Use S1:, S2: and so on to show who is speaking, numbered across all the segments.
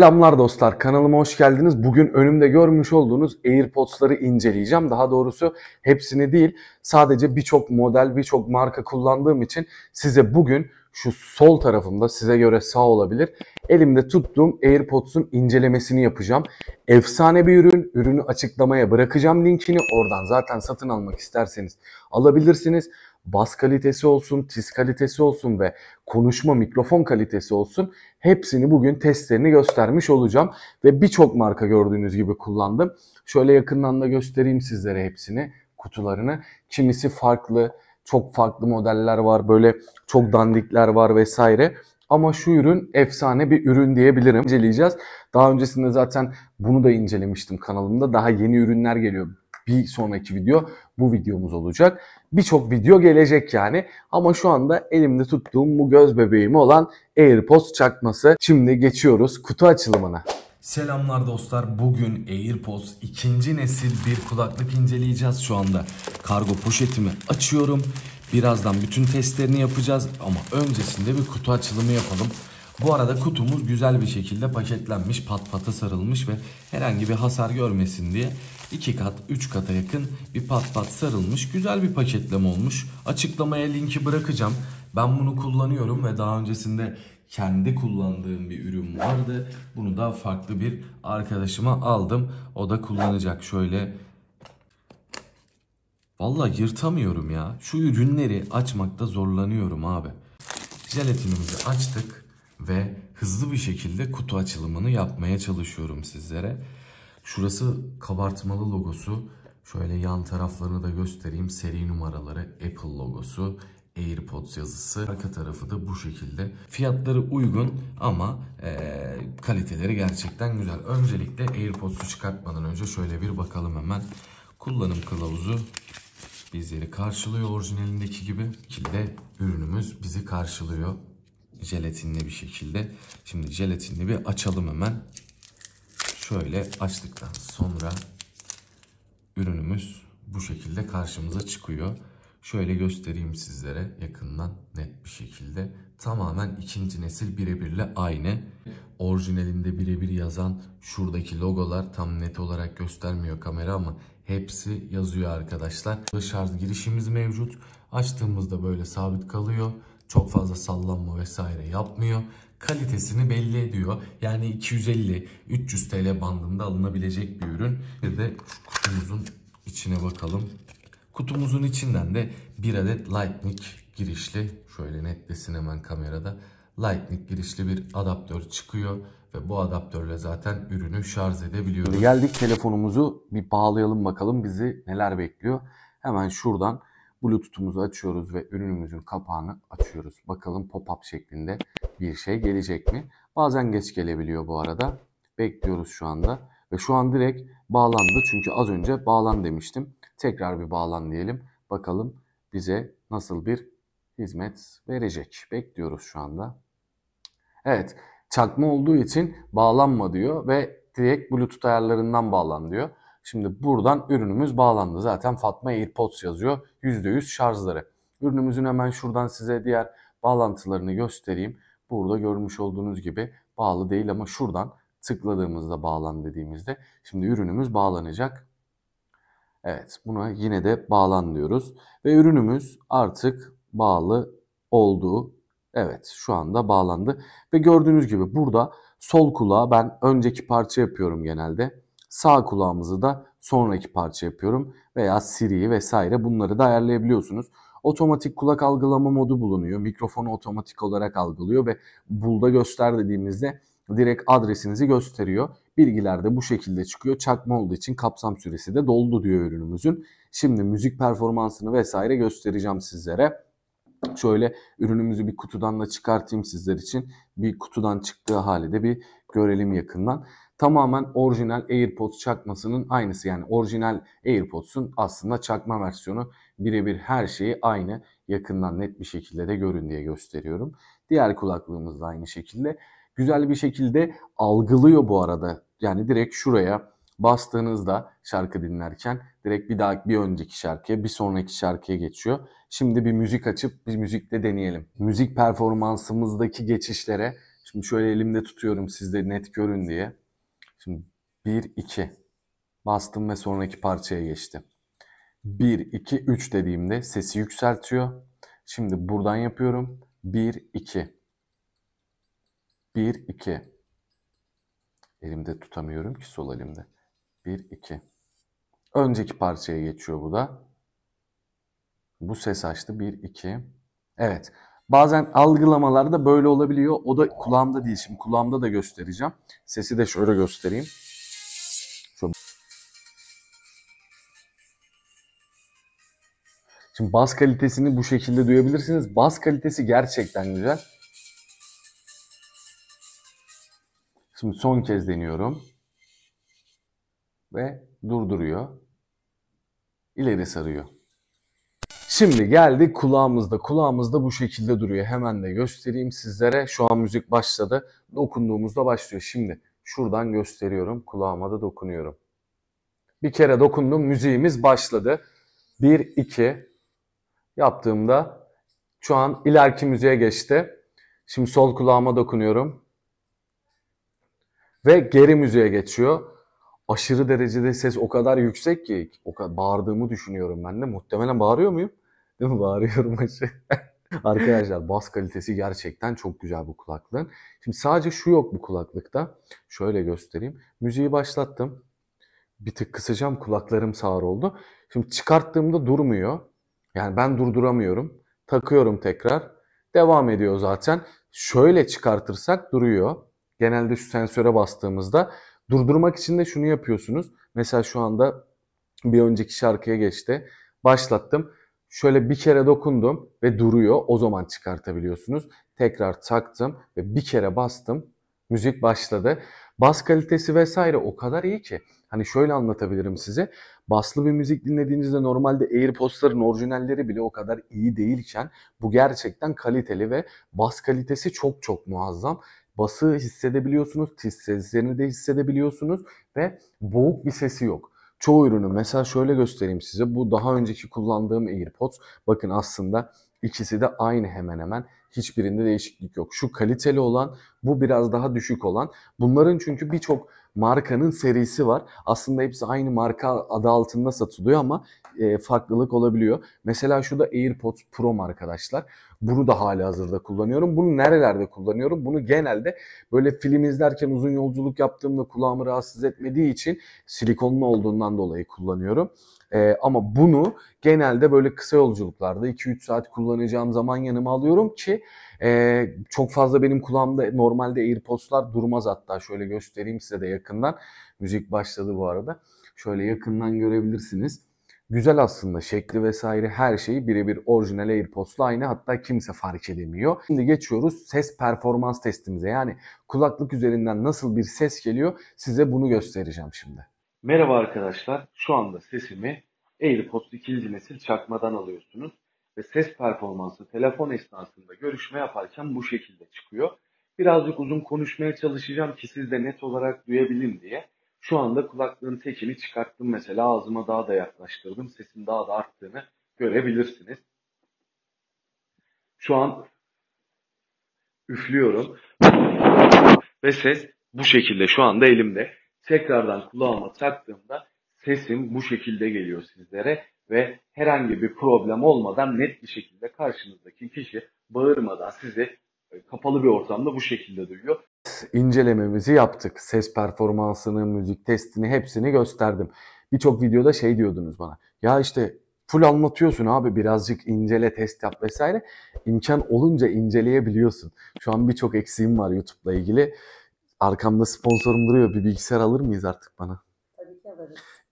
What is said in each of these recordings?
S1: Selamlar dostlar kanalıma hoş geldiniz. Bugün önümde görmüş olduğunuz AirPods'ları inceleyeceğim. Daha doğrusu hepsini değil sadece birçok model birçok marka kullandığım için size bugün şu sol tarafımda size göre sağ olabilir. Elimde tuttuğum AirPods'un incelemesini yapacağım. Efsane bir ürün. Ürünü açıklamaya bırakacağım linkini. Oradan zaten satın almak isterseniz alabilirsiniz bas kalitesi olsun, tiz kalitesi olsun ve konuşma mikrofon kalitesi olsun hepsini bugün testlerini göstermiş olacağım. Ve birçok marka gördüğünüz gibi kullandım. Şöyle yakından da göstereyim sizlere hepsini, kutularını. Kimisi farklı, çok farklı modeller var, böyle çok dandikler var vesaire. Ama şu ürün efsane bir ürün diyebilirim. İnceleyeceğiz. Daha öncesinde zaten bunu da incelemiştim kanalımda. Daha yeni ürünler geliyor. Bir sonraki video bu videomuz olacak birçok video gelecek yani. Ama şu anda elimde tuttuğum bu göz bebeğimi olan AirPods çakması. Şimdi geçiyoruz kutu açılımına. Selamlar dostlar. Bugün AirPods ikinci nesil bir kulaklık inceleyeceğiz şu anda. Kargo poşetimi açıyorum. Birazdan bütün testlerini yapacağız ama öncesinde bir kutu açılımı yapalım. Bu arada kutumuz güzel bir şekilde paketlenmiş, pat pata sarılmış ve herhangi bir hasar görmesin diye 2 kat, 3 kata yakın bir pat pat sarılmış. Güzel bir paketleme olmuş. Açıklamaya linki bırakacağım. Ben bunu kullanıyorum ve daha öncesinde kendi kullandığım bir ürün vardı. Bunu da farklı bir arkadaşıma aldım. O da kullanacak şöyle. Valla yırtamıyorum ya. Şu ürünleri açmakta zorlanıyorum abi. Jelatinimizi açtık ve hızlı bir şekilde kutu açılımını yapmaya çalışıyorum sizlere. Şurası kabartmalı logosu. Şöyle yan taraflarını da göstereyim. Seri numaraları Apple logosu. AirPods yazısı. Arka tarafı da bu şekilde. Fiyatları uygun ama e, kaliteleri gerçekten güzel. Öncelikle AirPods'u çıkartmadan önce şöyle bir bakalım hemen. Kullanım kılavuzu bizleri karşılıyor orijinalindeki gibi. Ki de ürünümüz bizi karşılıyor jelatinli bir şekilde. Şimdi jelatinli bir açalım hemen. Şöyle açtıktan sonra ürünümüz bu şekilde karşımıza çıkıyor. Şöyle göstereyim sizlere yakından net bir şekilde. Tamamen ikinci nesil birebirle aynı. Orijinalinde birebir yazan şuradaki logolar tam net olarak göstermiyor kamera ama hepsi yazıyor arkadaşlar. Şarj girişimiz mevcut. Açtığımızda böyle sabit kalıyor. Çok fazla sallanma vesaire yapmıyor. Kalitesini belli ediyor. Yani 250-300 TL bandında alınabilecek bir ürün. Bir de kutumuzun içine bakalım. Kutumuzun içinden de bir adet Lightning girişli şöyle netlesin hemen kamerada Lightning girişli bir adaptör çıkıyor ve bu adaptörle zaten ürünü şarj edebiliyoruz. Geldik telefonumuzu bir bağlayalım bakalım bizi neler bekliyor. Hemen şuradan Bluetooth'umuzu açıyoruz ve ürünümüzün kapağını açıyoruz. Bakalım pop-up şeklinde bir şey gelecek mi? Bazen geç gelebiliyor bu arada. Bekliyoruz şu anda. Ve şu an direkt bağlandı. Çünkü az önce bağlan demiştim. Tekrar bir bağlan diyelim. Bakalım bize nasıl bir hizmet verecek. Bekliyoruz şu anda. Evet, çakma olduğu için bağlanma diyor ve direkt Bluetooth ayarlarından bağlan diyor. Şimdi buradan ürünümüz bağlandı. Zaten Fatma AirPods yazıyor. %100 şarjları. Ürünümüzün hemen şuradan size diğer bağlantılarını göstereyim. Burada görmüş olduğunuz gibi bağlı değil ama şuradan tıkladığımızda bağlan dediğimizde şimdi ürünümüz bağlanacak. Evet buna yine de bağlan diyoruz. Ve ürünümüz artık bağlı olduğu evet şu anda bağlandı. Ve gördüğünüz gibi burada sol kulağa ben önceki parça yapıyorum genelde. Sağ kulağımızı da sonraki parça yapıyorum veya Siri'yi vesaire bunları da ayarlayabiliyorsunuz. Otomatik kulak algılama modu bulunuyor. Mikrofonu otomatik olarak algılıyor ve bulda göster dediğimizde direkt adresinizi gösteriyor. Bilgiler de bu şekilde çıkıyor. Çakma olduğu için kapsam süresi de doldu diyor ürünümüzün. Şimdi müzik performansını vesaire göstereceğim sizlere. Şöyle ürünümüzü bir kutudan da çıkartayım sizler için. Bir kutudan çıktığı hali de bir görelim yakından tamamen orijinal AirPods çakmasının aynısı. Yani orijinal AirPods'un aslında çakma versiyonu birebir her şeyi aynı. Yakından net bir şekilde de görün diye gösteriyorum. Diğer kulaklığımız da aynı şekilde. Güzel bir şekilde algılıyor bu arada. Yani direkt şuraya bastığınızda şarkı dinlerken direkt bir daha bir önceki şarkıya bir sonraki şarkıya geçiyor. Şimdi bir müzik açıp bir müzikle deneyelim. Müzik performansımızdaki geçişlere şimdi şöyle elimde tutuyorum sizde net görün diye. Şimdi 1, 2 bastım ve sonraki parçaya geçtim. 1, 2, 3 dediğimde sesi yükseltiyor. Şimdi buradan yapıyorum. 1, 2. 1, 2. Elimde tutamıyorum ki sol elimde. 1, 2. Önceki parçaya geçiyor bu da. Bu ses açtı. 1, 2. Evet. Bazen algılamalar da böyle olabiliyor. O da kulağımda değil. Şimdi kulağımda da göstereceğim. Sesi de şöyle göstereyim. Şimdi bas kalitesini bu şekilde duyabilirsiniz. Bas kalitesi gerçekten güzel. Şimdi son kez deniyorum. Ve durduruyor. İleri sarıyor. Şimdi geldi kulağımızda. Kulağımızda bu şekilde duruyor. Hemen de göstereyim sizlere. Şu an müzik başladı. Dokunduğumuzda başlıyor. Şimdi şuradan gösteriyorum. Kulağıma da dokunuyorum. Bir kere dokundum. Müziğimiz başladı. 1, 2 yaptığımda şu an ileriki müziğe geçti. Şimdi sol kulağıma dokunuyorum. Ve geri müziğe geçiyor aşırı derecede ses o kadar yüksek ki o kadar bağırdığımı düşünüyorum ben de. Muhtemelen bağırıyor muyum? Değil mi? Bağırıyorum aşı. Arkadaşlar bas kalitesi gerçekten çok güzel bu kulaklığın. Şimdi sadece şu yok bu kulaklıkta. Şöyle göstereyim. Müziği başlattım. Bir tık kısacağım kulaklarım sağır oldu. Şimdi çıkarttığımda durmuyor. Yani ben durduramıyorum. Takıyorum tekrar. Devam ediyor zaten. Şöyle çıkartırsak duruyor. Genelde şu sensöre bastığımızda durdurmak için de şunu yapıyorsunuz. Mesela şu anda bir önceki şarkıya geçti. Başlattım. Şöyle bir kere dokundum ve duruyor. O zaman çıkartabiliyorsunuz. Tekrar taktım ve bir kere bastım. Müzik başladı. Bas kalitesi vesaire o kadar iyi ki. Hani şöyle anlatabilirim size. Baslı bir müzik dinlediğinizde normalde AirPods'ların orijinalleri bile o kadar iyi değilken bu gerçekten kaliteli ve bas kalitesi çok çok muazzam. Bası hissedebiliyorsunuz, tiz seslerini de hissedebiliyorsunuz ve boğuk bir sesi yok çoğu ürünü mesela şöyle göstereyim size. Bu daha önceki kullandığım AirPods. Bakın aslında ikisi de aynı hemen hemen. Hiçbirinde değişiklik yok. Şu kaliteli olan, bu biraz daha düşük olan. Bunların çünkü birçok markanın serisi var. Aslında hepsi aynı marka adı altında satılıyor ama e, farklılık olabiliyor. Mesela şu da AirPods Pro arkadaşlar. Bunu da hali hazırda kullanıyorum. Bunu nerelerde kullanıyorum? Bunu genelde böyle film izlerken uzun yolculuk yaptığımda kulağımı rahatsız etmediği için silikonlu olduğundan dolayı kullanıyorum. E, ama bunu genelde böyle kısa yolculuklarda 2-3 saat kullanacağım zaman yanıma alıyorum ki ee, çok fazla benim kulağımda normalde AirPods'lar durmaz hatta. Şöyle göstereyim size de yakından. Müzik başladı bu arada. Şöyle yakından görebilirsiniz. Güzel aslında şekli vesaire her şeyi birebir orijinal AirPods'la aynı hatta kimse fark edemiyor. Şimdi geçiyoruz ses performans testimize yani kulaklık üzerinden nasıl bir ses geliyor size bunu göstereceğim şimdi. Merhaba arkadaşlar şu anda sesimi AirPods 2. nesil çakmadan alıyorsunuz ve ses performansı telefon esnasında görüşme yaparken bu şekilde çıkıyor. Birazcık uzun konuşmaya çalışacağım ki siz de net olarak duyabilin diye. Şu anda kulaklığın tekini çıkarttım mesela ağzıma daha da yaklaştırdım. Sesin daha da arttığını görebilirsiniz. Şu an üflüyorum ve ses bu şekilde şu anda elimde. Tekrardan kulağıma taktığımda sesim bu şekilde geliyor sizlere ve herhangi bir problem olmadan net bir şekilde karşınızdaki kişi bağırmadan sizi e, kapalı bir ortamda bu şekilde duyuyor. İncelememizi yaptık. Ses performansını, müzik testini hepsini gösterdim. Birçok videoda şey diyordunuz bana. Ya işte full anlatıyorsun abi birazcık incele, test yap vesaire. İmkan olunca inceleyebiliyorsun. Şu an birçok eksiğim var YouTube'la ilgili. Arkamda sponsorum duruyor. Bir bilgisayar alır mıyız artık bana?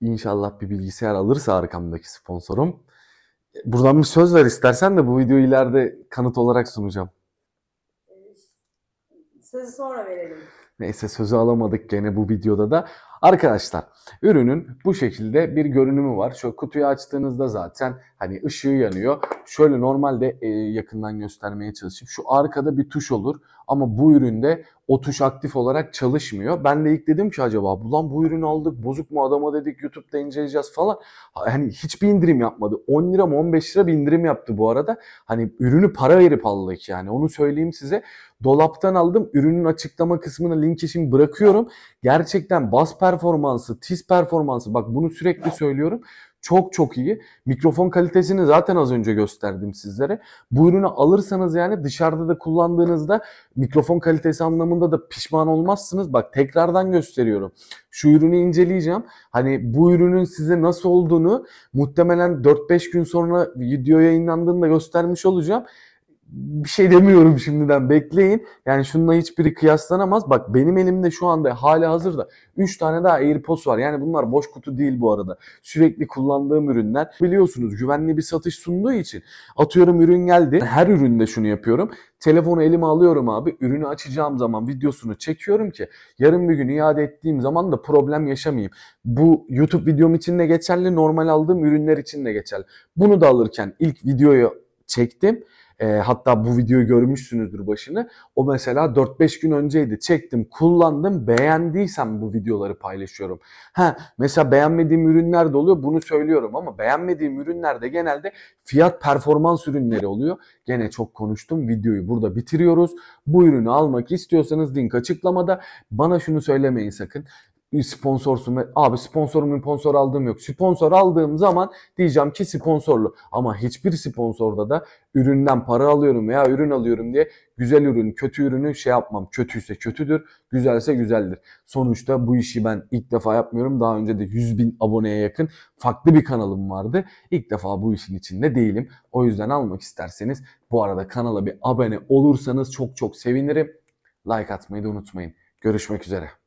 S1: İnşallah bir bilgisayar alırsa arkamdaki sponsorum. Buradan bir söz ver istersen de bu videoyu ileride kanıt olarak sunacağım. Ee, sözü sonra verelim. Neyse sözü alamadık gene bu videoda da. Arkadaşlar ürünün bu şekilde bir görünümü var. Şu kutuyu açtığınızda zaten hani ışığı yanıyor. Şöyle normalde e, yakından göstermeye çalışayım. Şu arkada bir tuş olur ama bu üründe o tuş aktif olarak çalışmıyor. Ben de ilk dedim ki acaba ulan bu ürünü aldık bozuk mu adama dedik YouTube'da inceleyeceğiz falan. Hani hiçbir indirim yapmadı. 10 lira mı 15 lira bir indirim yaptı bu arada. Hani ürünü para verip aldık yani onu söyleyeyim size. Dolaptan aldım. Ürünün açıklama kısmına linki şimdi bırakıyorum. Gerçekten bas performansı, tiz performansı bak bunu sürekli söylüyorum. Çok çok iyi. Mikrofon kalitesini zaten az önce gösterdim sizlere. Bu ürünü alırsanız yani dışarıda da kullandığınızda mikrofon kalitesi anlamında da pişman olmazsınız. Bak tekrardan gösteriyorum. Şu ürünü inceleyeceğim. Hani bu ürünün size nasıl olduğunu muhtemelen 4-5 gün sonra video yayınlandığında göstermiş olacağım bir şey demiyorum şimdiden bekleyin. Yani şununla hiçbiri kıyaslanamaz. Bak benim elimde şu anda hala hazırda 3 tane daha AirPods var. Yani bunlar boş kutu değil bu arada. Sürekli kullandığım ürünler. Biliyorsunuz güvenli bir satış sunduğu için atıyorum ürün geldi. Her üründe şunu yapıyorum. Telefonu elime alıyorum abi. Ürünü açacağım zaman videosunu çekiyorum ki yarın bir gün iade ettiğim zaman da problem yaşamayayım. Bu YouTube videom için de geçerli, normal aldığım ürünler için de geçerli. Bunu da alırken ilk videoyu çektim. E, hatta bu videoyu görmüşsünüzdür başını. O mesela 4-5 gün önceydi. Çektim, kullandım. Beğendiysem bu videoları paylaşıyorum. Ha mesela beğenmediğim ürünler de oluyor. Bunu söylüyorum ama beğenmediğim ürünler de genelde fiyat performans ürünleri oluyor. Gene çok konuştum. Videoyu burada bitiriyoruz. Bu ürünü almak istiyorsanız link açıklamada. Bana şunu söylemeyin sakın sponsorsun ve abi sponsorumun sponsor aldığım yok. Sponsor aldığım zaman diyeceğim ki sponsorlu. Ama hiçbir sponsorda da üründen para alıyorum veya ürün alıyorum diye güzel ürün, kötü ürünü şey yapmam. Kötüyse kötüdür, güzelse güzeldir. Sonuçta bu işi ben ilk defa yapmıyorum. Daha önce de 100 bin aboneye yakın farklı bir kanalım vardı. İlk defa bu işin içinde değilim. O yüzden almak isterseniz bu arada kanala bir abone olursanız çok çok sevinirim. Like atmayı da unutmayın. Görüşmek üzere.